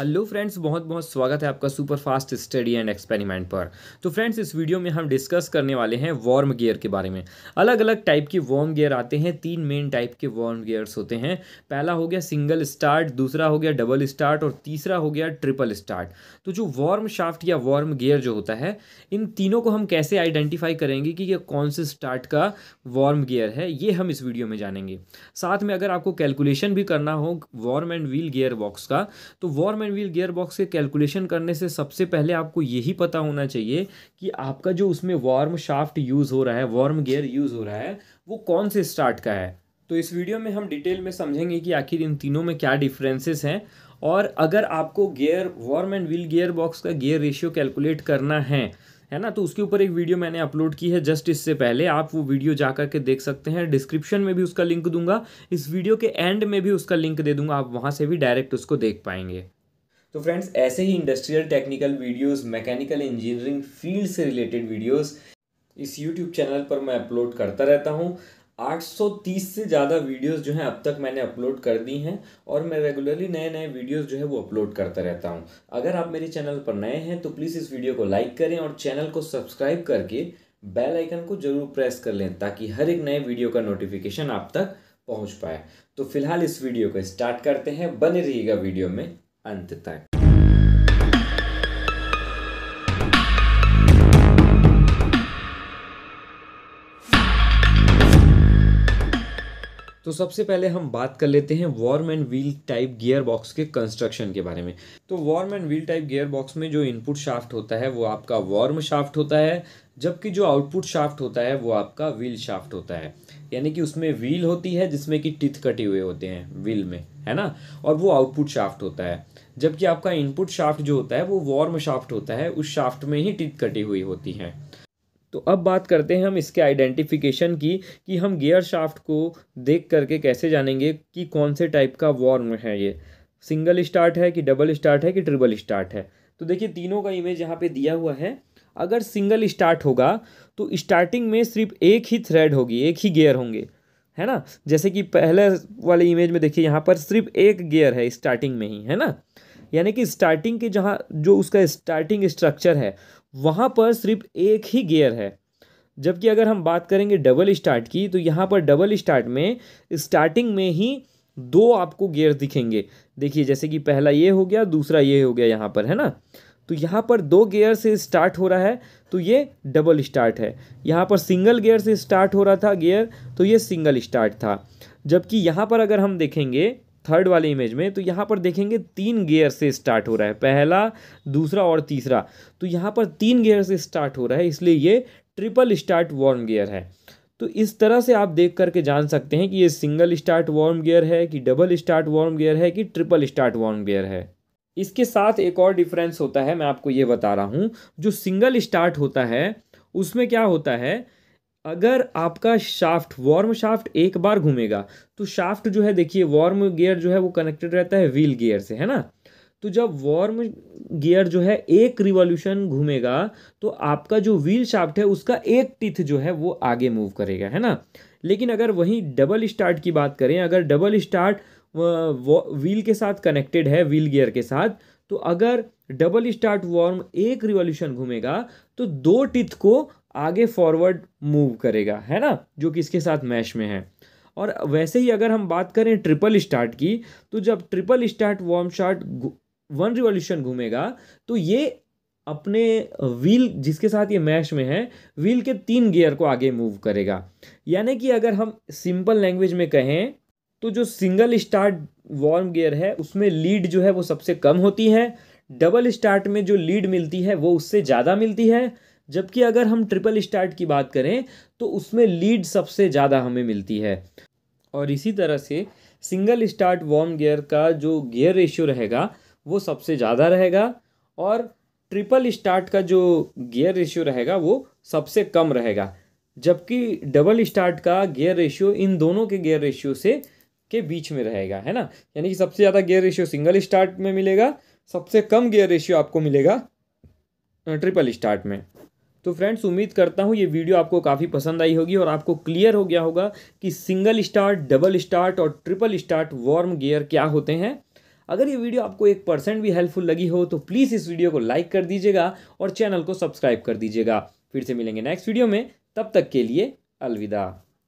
hello friends बहुत बहुत स्वागत है आपका super fast study and experiment पर तो फ्रेंड्स इस वीडियो में हम डिस्कस करने वाले हैं वार्म गियर के बारे में अलग अलग टाइप के वार्म गियर आते हैं तीन मेन टाइप के वार्म गियर्स होते हैं पहला हो गया सिंगल स्टार्ट दूसरा हो गया डबल स्टार्ट और तीसरा हो गया ट्रिपल स्टार्ट तो जो वार्म शाफ्ट या वार्म गियर जो होता है इन तीनों को हम कैसे आइडेंटिफाई करेंगे कि यह कौन से स्टार्ट का वार्म गियर है ये हम इस वीडियो में जानेंगे साथ में अगर आपको कैलकुलेशन भी करना हो worm and wheel gear box का तो worm and wheel gear box के कैलकुलेशन करने से सबसे पहले आपको यही पता होना चाहिए कि आपका जो उसमें वार्म शाफ्ट यूज़ हो रहा है वार्म गियर यूज़ हो रहा है वो कौन से स्टार्ट का है तो इस वीडियो में हम डिटेल में समझेंगे कि आखिर इन तीनों में क्या डिफरेंसेस हैं और अगर आपको gear worm and wheel gear box का गियर रेशियो कैलकुलेट करना है है ना तो उसके ऊपर एक वीडियो मैंने अपलोड की है जस्ट इससे पहले आप वो वीडियो जा कर के देख सकते हैं डिस्क्रिप्शन में भी उसका लिंक दूंगा इस वीडियो के एंड में भी उसका लिंक दे दूंगा आप वहाँ से भी डायरेक्ट उसको देख पाएंगे तो फ्रेंड्स ऐसे ही industrial technical videos mechanical engineering field से रिलेटेड वीडियोस इस यूट्यूब चैनल पर मैं अपलोड करता रहता हूँ 830 से ज़्यादा वीडियोस जो हैं अब तक मैंने अपलोड कर दी हैं और मैं रेगुलरली नए नए वीडियोस जो है वो अपलोड करता रहता हूँ अगर आप मेरे चैनल पर नए हैं तो प्लीज़ इस वीडियो को लाइक करें और चैनल को सब्सक्राइब करके बेल आइकन को ज़रूर प्रेस कर लें ताकि हर एक नए वीडियो का नोटिफिकेशन आप तक पहुँच पाए तो फिलहाल इस वीडियो को स्टार्ट करते हैं बने रहिएगा वीडियो में अंत तक तो सबसे पहले हम बात कर लेते हैं worm and wheel type gear box के कंस्ट्रक्शन के बारे में तो worm and wheel type gear box में जो इनपुट शाफ्ट होता है वो आपका वॉर्म शाफ्ट होता है जबकि जो आउटपुट शाफ्ट होता है वो आपका व्हील शाफ्ट होता है यानी कि उसमें व्हील होती है जिसमें कि टिथ कटे हुए होते हैं व्हील में है ना और वो आउटपुट शाफ्ट होता है जबकि आपका इनपुट शाफ्ट जो होता है वो वार्म शाफ्ट होता है उस शाफ्ट में ही टिथ कटी हुई होती हैं तो अब बात करते हैं हम इसके आइडेंटिफिकेशन की कि हम गियर शाफ्ट को देख करके कैसे जानेंगे कि कौन से टाइप का वार्म है ये सिंगल स्टार्ट है कि डबल स्टार्ट है कि ट्रिपल स्टार्ट है तो देखिए तीनों का इमेज यहाँ पे दिया हुआ है अगर सिंगल स्टार्ट होगा तो स्टार्टिंग में सिर्फ एक ही थ्रेड होगी एक ही गियर होंगे है ना जैसे कि पहले वाले इमेज में देखिए यहाँ पर सिर्फ एक गियर है स्टार्टिंग में ही है ना यानी कि स्टार्टिंग के जहाँ जो उसका स्टार्टिंग स्ट्रक्चर है वहाँ पर सिर्फ एक ही गियर है जबकि अगर हम बात करेंगे डबल स्टार्ट की तो यहाँ पर डबल स्टार्ट में स्टार्टिंग में ही दो आपको गियर दिखेंगे देखिए जैसे कि पहला ये हो गया दूसरा ये हो गया यहाँ पर है ना तो यहाँ पर दो गेयर से स्टार्ट हो रहा है तो ये डबल स्टार्ट है यहाँ पर सिंगल गेयर से स्टार्ट हो रहा था गेयर तो ये सिंगल स्टार्ट था जबकि यहाँ पर अगर हम देखेंगे थर्ड वाले इमेज में तो यहाँ पर देखेंगे तीन गेयर से स्टार्ट हो रहा है पहला दूसरा और तीसरा तो यहाँ पर तीन गेयर से स्टार्ट हो रहा है इसलिए ये ट्रिपल स्टार्ट वार्म गेयर है तो इस तरह से आप देख करके जान सकते हैं कि ये सिंगल स्टार्ट वार्म गेयर है कि डबल स्टार्ट वार्म गेयर है कि ट्रिपल स्टार्ट वार्म गेयर है इसके साथ एक और डिफरेंस होता है मैं आपको ये बता रहा हूँ जो सिंगल स्टार्ट होता है उसमें क्या होता है अगर आपका शाफ्ट वार्म शाफ्ट एक बार घूमेगा तो शाफ्ट जो है देखिए वार्म गियर जो है वो कनेक्टेड रहता है व्हील गियर से है ना तो जब वार्म गियर जो है एक रिवॉल्यूशन घूमेगा तो आपका जो व्हील शाफ्ट है उसका एक टिथ जो है वो आगे मूव करेगा है ना लेकिन अगर वहीं डबल स्टार्ट की बात करें अगर डबल स्टार्ट व्हील के साथ कनेक्टेड है व्हील गियर के साथ तो अगर डबल स्टार्ट वॉर्म एक रिवॉल्यूशन घूमेगा तो दो टिथ को आगे फॉरवर्ड मूव करेगा है ना जो कि इसके साथ मैश में है और वैसे ही अगर हम बात करें ट्रिपल स्टार्ट की तो जब triple start worm shaft one revolution घूमेगा तो ये अपने व्हील जिसके साथ ये मैश में है व्हील के तीन गियर को आगे मूव करेगा यानी कि अगर हम सिंपल लैंग्वेज में कहें तो जो सिंगल स्टार्ट वॉर्म गियर है उसमें लीड जो है वो सबसे कम होती है डबल स्टार्ट में जो लीड मिलती है वो उससे ज़्यादा मिलती है जबकि अगर हम ट्रिपल स्टार्ट की बात करें तो उसमें लीड सबसे ज़्यादा हमें मिलती है और इसी तरह से सिंगल स्टार्ट वॉर्म गियर का जो गियर रेशियो रहेगा वो सबसे ज़्यादा रहेगा और ट्रिपल स्टार्ट का जो गियर रेशियो रहेगा वो सबसे कम रहेगा जबकि डबल स्टार्ट का गियर रेशियो इन दोनों के गियर रेशियो से के बीच में रहेगा है ना यानी कि सबसे ज़्यादा गेयर रेशियो सिंगल स्टार्ट में मिलेगा सबसे कम गेयर रेशियो आपको मिलेगा ट्रिपल स्टार्ट में तो फ्रेंड्स उम्मीद करता हूँ ये वीडियो आपको काफ़ी पसंद आई होगी और आपको क्लियर हो गया होगा कि सिंगल स्टार्ट डबल स्टार्ट और ट्रिपल स्टार्ट वार्म गियर क्या होते हैं अगर ये वीडियो आपको एक परसेंट भी हेल्पफुल लगी हो तो प्लीज़ इस वीडियो को लाइक कर दीजिएगा और चैनल को सब्सक्राइब कर दीजिएगा फिर से मिलेंगे नेक्स्ट वीडियो में तब तक के लिए अलविदा